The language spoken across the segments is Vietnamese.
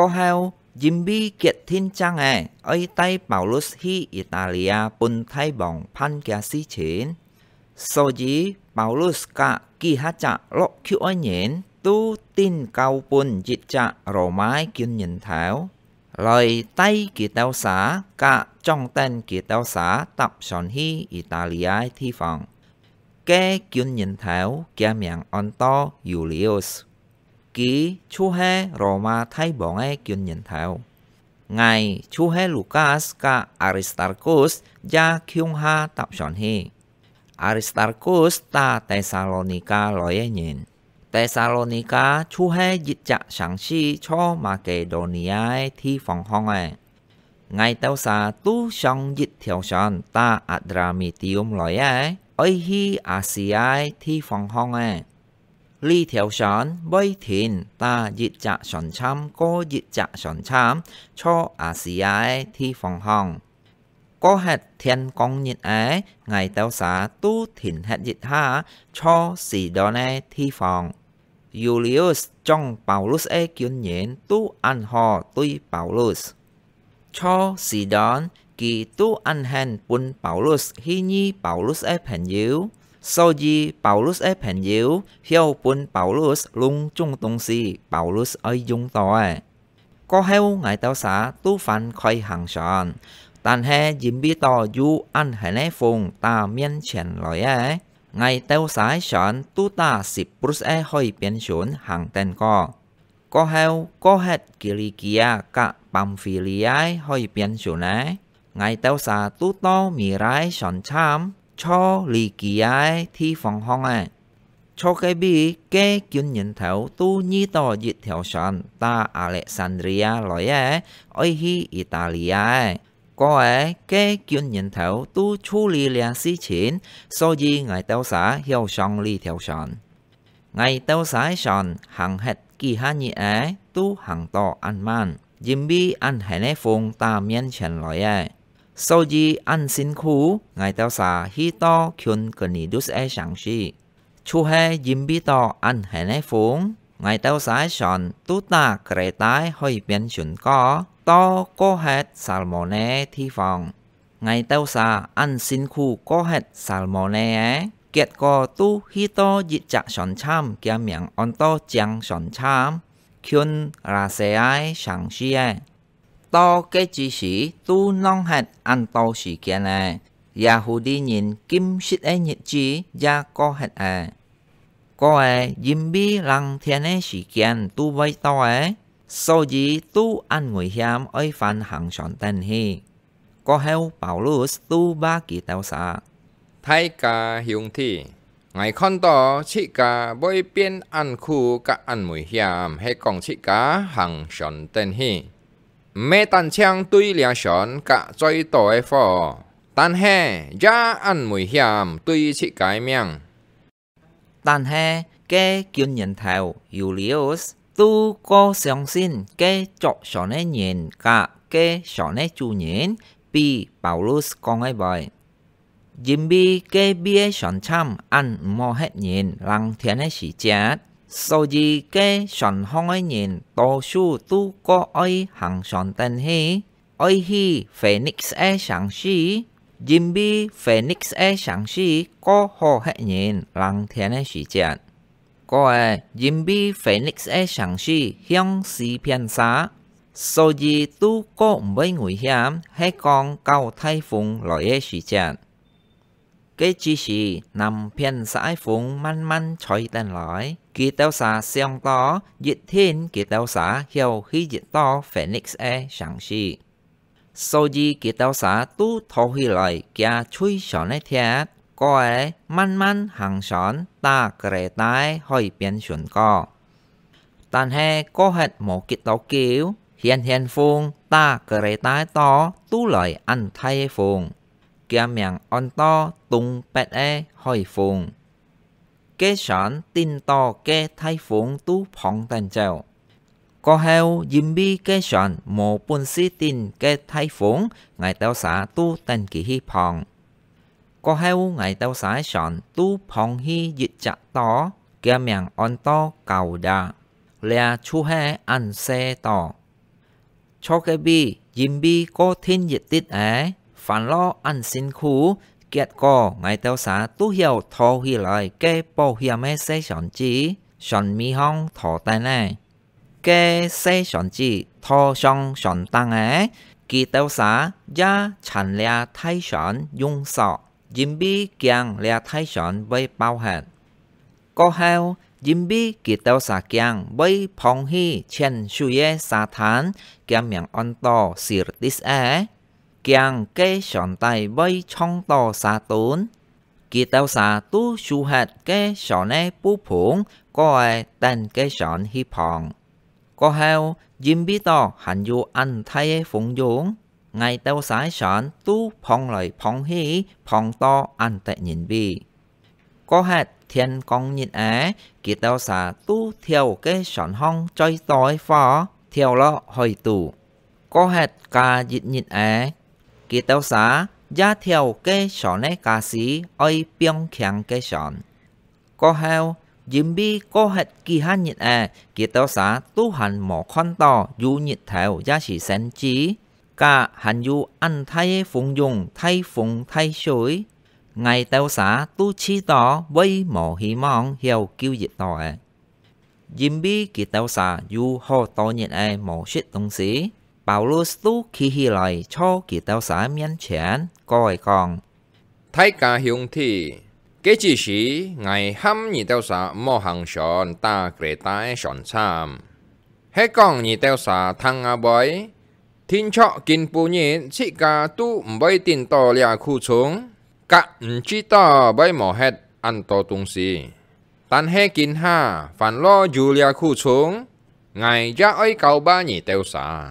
có heo Jimmy kết thiên trang ấy, à. ấy tay Paulus hi Italia bun thay bóng pan kia si chiến. Sau dĩ Paulus cả kỳ hát chạ lọc kêu oi nhện, tu tin cao bun dịch chạ rổ mái kiên nhìn thảo. Lời tay kỳ tao xá, cả trong tên kỳ tao xá tập sòn hi Italia thi phòng. Kê kiên nhìn thảo kia miệng on to Julius. กีชูเฮโรมาไทบองเอกยนยันเทาไงชูเฮลูกัสกับอาริสตาร์กุสจะคิงฮาตับชอนเฮอาริสตาร์กุสตาเทสซาโลนิกาลอยเยนเทสซาโลนิกาชูเฮยิจักฉังชีชอมาเกโดเนียที่ฟังฮองเอไงเทวสซาตูชองยิดเทียวชอนตาอัดรามิติอุมลอยเนไอฮีอาเซียที่ฟังฮองไงลีถวชนนนิิ่ตายยจะฉั呢條船每天搭一隻船參過ชอ船參，坐亞細亞ที่ฟั่งห้องก็เห็ดเทียนกองยิดไอ้ไงเต้าสาตู้ถิ่นเห็ดยิดห้าช่อสีดอนไอที่ฟองยูเลียสจงเปาลุสเอกุนเย็นตู้อันหอตุยเปาลุสช่อสีดอนกี่ตู้อันแหนปุนเปาลุสฮินีเปาลุสเอแผ่นยิวสสสจีีเเเเปปปาาลลลุุุุอนนยยิววงจุงตงซีเปาลุสเอ保ุงต到的。ก็เหวไงเต้าสาตู้ฟันคอยห่างชอนตันแฮยิมบีต่อยูอันเฮเในฟงตาเมียนเฉียนลอยเอไงเต้าสายชอนตู้ตาสิบปรุสเอห้อยเปลี่ยนฉนห่างเต็นก็ก็เฮวก็เฮ็ดกิริกียกะปัมฟิลียห้อยเปลี่ยนฉุนนะไงเต้าสาตู้ต้อมีไรฉัชนช้ำ cho lì kỳ ai thi phòng hong à cho cái bi kê kiến nhận thảo tu nhi to dịch theo sản ta Alexandria lõi à ôi hi Italia à có ấy kê kiến nhận thảo tu chú lì lia si chín so gì ngài tao xã hiệu song lì theo sản ngài tao xã sản hàng hết kỳ ha nhị á tu hàng to an man Jimmy ăn hẹn phùng ta miên chen lõi à สศ้ยีอันสินคูไงเต้าสาฮีต่อคุนกนีดุสเอชังชี ชูเฮยิมบีตออันแหนฝูงไงเต้าสายฉันตุตาเกรตายห้อยเปียนฉุนก็ต่อโกเฮดซาลโมเนที่ฟอง ไงเต้าสาอันสินคูโกเฮดซาลโมเน เกียรกอตุ้ฮีโตยิจะฉันช้ำเกี่ยเหมียงอันโตเจียงฉันช้ำคุนราเซไอฉังชีเย多嘅知識都能係按到時間啊！也好啲人金色嘅日子也過係啊！個嘅因為人天嘅時間都未到嘅，所以都按危險愛犯行上等去。個後保羅都把佢到殺。大家兄弟，我看到自家每邊按苦甲按危險係講自家行上等去。mẹ tan chang tuy lia sòn cả trôi tội phò tan hè ra ăn mùi hiểm tuy chỉ cái miệng tan hè cái kiên nhân thảo Julius tu có 相信 cái chỗ sòn này nhìn cả cái sòn này chủ nhìn bị Paulus con ấy bởi Jimmy cái bia sòn chăm ăn mò hết nhìn lăng thiên ấy chỉ chết sau gì cái sòn hong nhìn to su tu có ấy hàng sòn tên hi ấy hi phoenix e sáng si bi Phoenix e sáng si có hồ hệ nhìn lăng thiên e sĩ chẹn có ai e bi Phoenix e sáng si hiang si phiên xá sau gì tu có mấy người hiếm hay còn cao thay phùng loại e sĩ chẹn cái chi chỉ nằm phiền sải phúng man man chói đàn lõi. Kỳ tàu xá xiong to, dịch thiên kỳ tàu xá hiểu khi dịch to Phoenix e sáng xì. Sau gì kỳ tàu xá tu thâu hi lại kia chui xón này e thiệt. Có ấy e man man hàng xón ta kể tai hơi biến chuẩn co. Tàn hè có hết một kỳ tàu kiểu, hiền hiền phùng ta kể tai to tu lại ăn thay phùng kia miệng on to tung bẹt e hỏi phùng. Kế sản tin to kê thay phùng tu phong tàn trèo. Có heo dìm bi kế sản mô bún sĩ tin kê thay phùng ngài tàu xã tu tàn kỳ hi phong Có heo ngài tàu xã sản tu phong hi dịch chặt to kia miệng on to cầu đà. Lẹ chu hẹ ăn xe to Cho cái bi dìm bi có thiên dịch tít ế e, ฝันล้ออันสินคูเกียรติก่อไงเต้าสาตู้เหี่ยวทอหีลลยแกปอเหี่ยม่เสฉอนจีฉอนมีห้องทอแต่แน่แกเสฉอนจีทอชองฉอนตังแอกีเต้าสาย่าฉันเลียไทฉอนยุงสอกยิมบี้เกียงเลียไทฉอนไว้เป้าหดก็เฮายิมบี้กีเต้าสาเกียงไว้พองฮีเช่นชูเยสาทานเกีเมียงออนต่อสิรดิสแอ càng kê sòn tay bay trong to xa tốn. Kỳ tao xa tu su hạt kê sòn e bú phủng, có ai tên kê sòn hi phòng. Có heo, dìm bí tò hẳn dù anh thay e phụng dũng. Ngày tao sái e sòn tu phong lời phong hi, phong to anh tệ nhìn bi. Có hạt thiên công nhìn á, kỳ tao xa tu theo kê sòn hong chơi tối phó, theo lo hồi tủ có hạt cà dịn nhìn á Kỳ tàu xá, giá theo kê sọn nế ca sĩ oi biong kháng kê sọn. Cô heo, dìm bi có hệt kỳ hát nhịn à, kỳ tàu xá tu hành mỏ khoan tò dù nhịn theo giá sĩ sánh trí. Cả hành dù ăn thay phùng dùng, thay phùng thay suối. Ngày tàu xá tu chi tỏ với mỏ hy mong hiểu kiêu dịch tỏ à. Dìm bi kỳ tàu xá dù hồ tỏ nhịn à mỏ suýt tông sĩ. Paulus tu khi hi lời cho kỳ tao xã miễn chén coi con. Thái cả hiung thị, cái chỉ sĩ ngày hâm nhị tao xã mô hàng sòn ta kể tái sòn sam. Hết con nhị tao xã thăng à bói, thiên trọ kinh bù nhịn sĩ cả tu bói tin to lia khu xuống, cả chỉ to bói mỏ hết ăn to tung xì. Tàn hê kín ha, phản lo dù lia khu xuống, ngày ra ấy cầu ba nhị tao xã.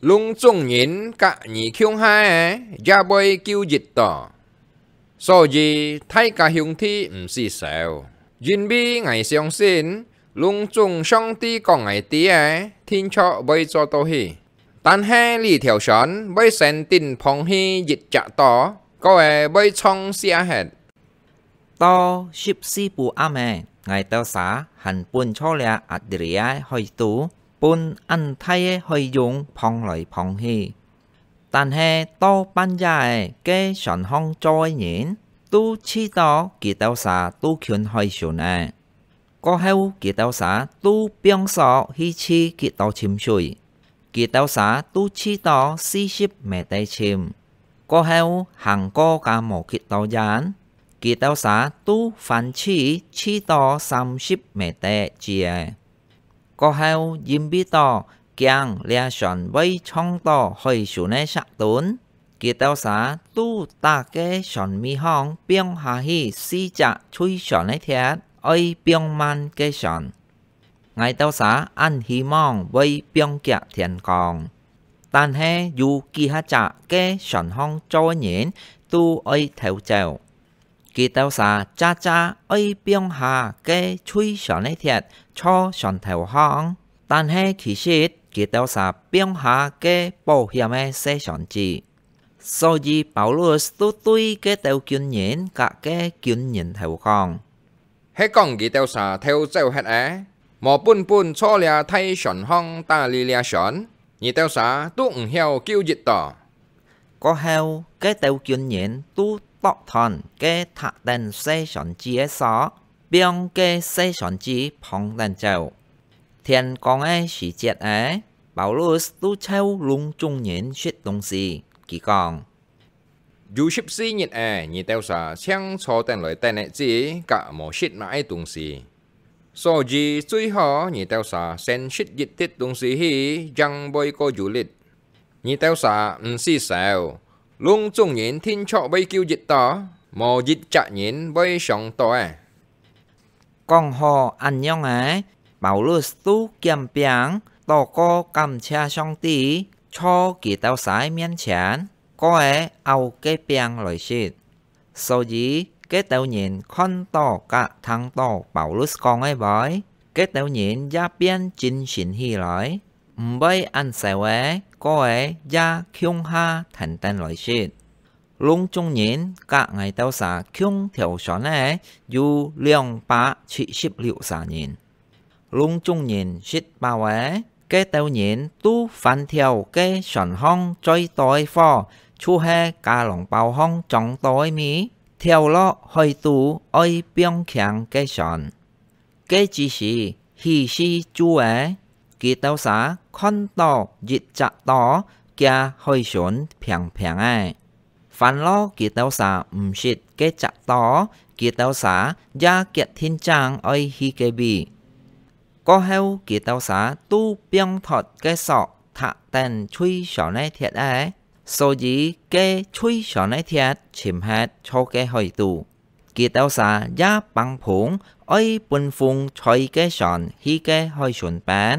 lung chung nhìn cả nhị khiung hai ra bơi kêu dịch tỏ so gì thay cả Hương hiung thi 唔 si sao Jin bi ngày xong xin lung chung xong ti còn ngày tí ấy e, thiên cho bơi cho tô hi tan he lì theo són bơi sen tin phong hi dịch trả tỏ có ai e bơi trong xia hết to ship si bù ame ngày tao xá hẳn buồn cho lẹ adria hỏi tú ពុនអន្តៃហើយយងផងលៃផងហេតានហេតោបញ្ញ៉ែគេសនហងចយញេនទូជីតោគីតោសាទូខឿនហើយជូនអែក៏ហៅគីតោសាទូពីងសោហ៊ីជីគីតោឈឹមជួយគីតោសាទូជីតោស៊ីស៊ីបមេតេឈឹមក៏ហៅហាងកោកាមកគីតោយ៉ានគីតោសាទូហ្វាន់ឈីជីតោ30មេតេជាก็เฮายิมบีต่อเกียงเลียชอนไว้ช่องต่อใหอยสูในสักตุนกีเตาสาตู้ตาเกชอนมีห้องเปียงหาฮีซีจะช่วยชอนในเทียดอ้อเปียงมันเกชอนไงเต้าสาอันฮีมองไว้เปียงเกีเทียนกองตานแฮอยู่กีฮะจะเกชอนห้องจโจเย็นตู้อ้อยแถวเจ้า kỳ tàu xa cha cha ơi biong hà kê chui sòn ấy thiệt cho sòn thèo hoang tan hệ kỳ sĩ kỳ tàu xa biong hà kê bảo hiểm ấy sẽ sòn chỉ sau khi Paulus tu tui kê tàu kiên nhẫn cả kê kiên nhẫn thèo hoang hệ con kỳ tàu xa theo dấu hết á mà bún bún cho là thay sòn hoang ta li lia sòn nhị tàu xa tu không hiểu kêu dịch tỏ có heo cái tàu kiên nhẫn tu bộ thần kê thạc đền xe sẵn chí xó, biên kê xe sẵn chí phong đền chèo. Thiên công ấy chỉ chết ấy, bảo lưu tu châu lung trung nhìn chuyện đông gì, kỳ còn. Dù ship si nhìn ấy, nhìn tèo xa, chẳng cho tên lời tên ấy chỉ, cả mô shit mà ấy đông gì. So gì suy hò, nhìn tèo xa, sen shit dịch thích đông gì hi, chẳng bôi cô du lịch. Nhìn tèo xa, không si sao, luôn dùng nhện thiên trọ bay kêu dịch tỏ, mò dịch trả nhện bay sòng tỏ à. Còn họ ăn nhau á bảo lưu stú kiềm biáng, tỏ có cầm cha song tí, cho kỳ tao sái miên chán, có ấy ao cái biang lời xịt. Sau dĩ, cái tao nhìn con tỏ cả thằng tỏ bảo lưu con ấy bói, cái tao nhìn ra biên chính xịn hi lõi, bây ăn xài ấy, có ha thành tên 거에 야 경하 단단 nhìn 롱종년 각ngày tao xã kyung theo xoắn ấy yu liang ba chỉ ship liệu xã nhìn lung trung nhìn ship bao ấy cái tao nhìn tu phan theo cái xoắn hong chơi tối phò chu he cả lòng bao hong trong tối mi theo lo hơi tu ơi biếng kháng cái xoắn cái chỉ sĩ hì si chu ấy e, กีเต้าสาคอนต่อยิจะต่อแกห้อยชนเพียงเพียงไอ้ฟันล้อกีเต้าสาอุมชิดเกจะต่อกีเต้าสายาเกียทิงจางอ้อฮีเกบีก็เฮากีเต้าสาตู้เปียงถอดแกสอกักแตนช่วยสอนใอเทียดไอโซยีแกช่วยสอนใอเทียดชิมฮัดโชแกห้อยตูกีเต้าสายาปังผงอ้อปุ่นฟงชวยแกสอนฮีแกห้อยชนแปน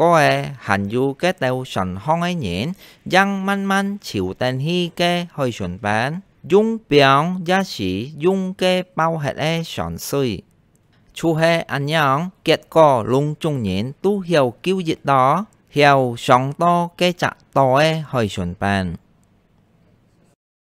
có ai cái tàu sành chịu 거에 한유게 대우션 hơi 년 양만만 dung 희게 giá sĩ dung 용게 bao sành 션 쓰이 anh nhang kết quả lung trung nhện tu hiểu cứu dịch đó hiểu sống to cái chặt to e hơi chuẩn bàn